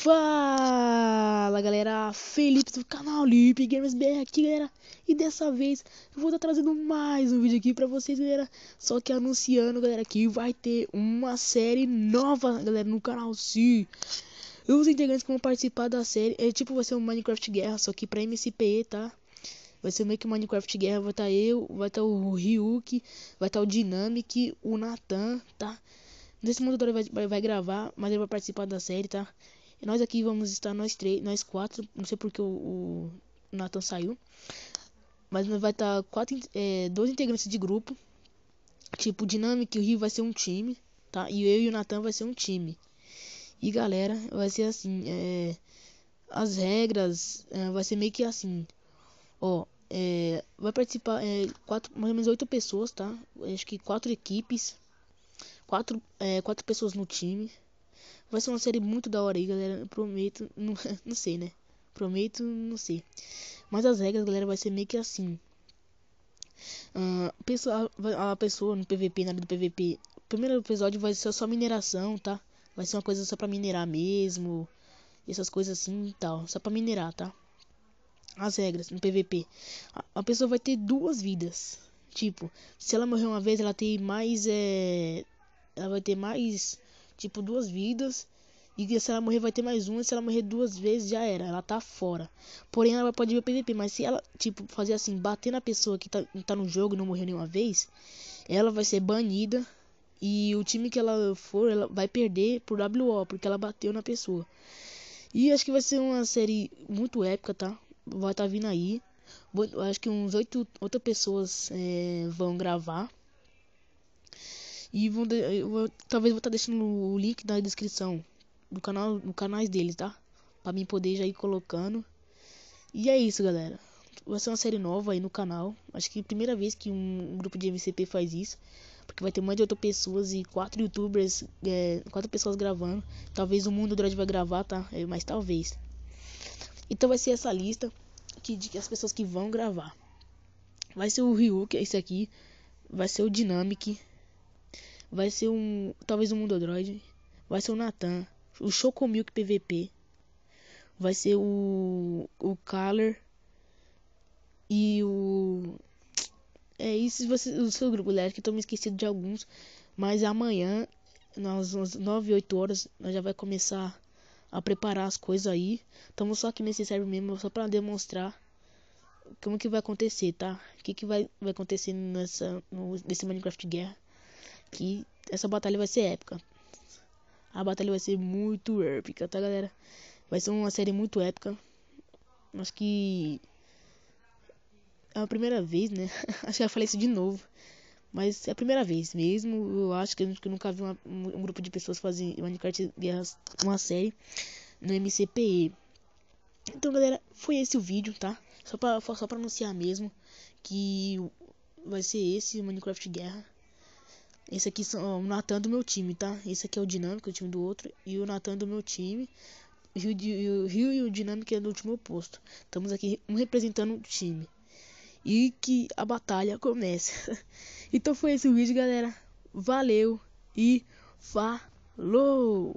Fala galera, Felipe do canal Lip Games BR aqui galera E dessa vez eu vou estar tá trazendo mais um vídeo aqui pra vocês galera Só que anunciando galera que vai ter uma série nova galera no canal sim os integrantes que vão participar da série é tipo vai ser um Minecraft Guerra só que pra MCPE tá Vai ser meio que Minecraft Guerra, vai estar tá eu, vai estar tá o Ryuk, vai estar o Dynamic, o Nathan, tá? Nesse mundo vai, vai, vai gravar, mas ele vai participar da série, tá? E nós aqui vamos estar nós três, nós quatro. Não sei porque o, o Nathan saiu. Mas vai estar quatro, é, dois integrantes de grupo. Tipo, Dinâmica e o Rio vai ser um time, tá? E eu e o Nathan vai ser um time. E galera, vai ser assim, é, as regras é, vai ser meio que assim. Ó, é, vai participar é, quatro, mais ou menos oito pessoas, tá? Acho que quatro equipes, quatro, é, quatro pessoas no time. Vai ser uma série muito da hora aí, galera. Prometo, não, não sei, né? Prometo, não sei. Mas as regras, galera, vai ser meio que assim. Uh, pessoa, a pessoa no PVP, na área do PVP. O primeiro episódio vai ser só mineração, tá? Vai ser uma coisa só pra minerar mesmo. Essas coisas assim e tal. Só pra minerar, tá? As regras no PVP. A, a pessoa vai ter duas vidas. Tipo, se ela morrer uma vez, ela tem mais. É... Ela vai ter mais tipo, duas vidas. E se ela morrer, vai ter mais uma. Se ela morrer duas vezes, já era. Ela tá fora. Porém, ela pode ver PVP. Mas se ela, tipo, fazer assim, bater na pessoa que tá, tá no jogo e não morreu nenhuma vez, ela vai ser banida. E o time que ela for, ela vai perder por WO, porque ela bateu na pessoa. E acho que vai ser uma série muito épica, tá? Vai estar tá vindo aí. Acho que uns oito outras pessoas é, vão gravar. E vou, vou, talvez vou estar tá deixando o link na descrição do canal, no canais deles, tá? Pra mim poder já ir colocando. E é isso, galera. Vai ser uma série nova aí no canal. Acho que é a primeira vez que um grupo de MCP faz isso. Porque vai ter mais de oito pessoas e quatro youtubers, é, quatro pessoas gravando. Talvez o Mundo Droid vai gravar, tá? É, mas talvez. Então vai ser essa lista que, de as pessoas que vão gravar. Vai ser o Ryu, que é esse aqui. Vai ser o Dynamic. Vai ser um. Talvez um Mundo android Vai ser o Natan. O Chocomilk PVP. Vai ser o. O Color. E o. É isso, você, o seu grupo, galera, que eu tô me esquecendo de alguns. Mas amanhã, nós, às 9, 8 horas, nós já vai começar a preparar as coisas aí. Estamos só aqui nesse server mesmo, só para demonstrar como que vai acontecer, tá? O que, que vai, vai acontecer nessa, no, nesse Minecraft Guerra que essa batalha vai ser épica. A batalha vai ser muito épica, tá, galera? Vai ser uma série muito épica. Acho que é a primeira vez, né? acho que eu falei isso de novo. Mas é a primeira vez mesmo. Eu acho que eu nunca vi uma, um grupo de pessoas fazer Minecraft Guerras uma série no MCPE. Então, galera, foi esse o vídeo, tá? Só pra, só pra anunciar mesmo que vai ser esse Minecraft Guerra. Esse aqui são o Natan do meu time, tá? Esse aqui é o Dinâmico, o time do outro. E o Natan do meu time. Rio, o Rio e o Dinâmico é do último oposto. Estamos aqui um representando o time. E que a batalha comece. então foi esse o vídeo, galera. Valeu e falou!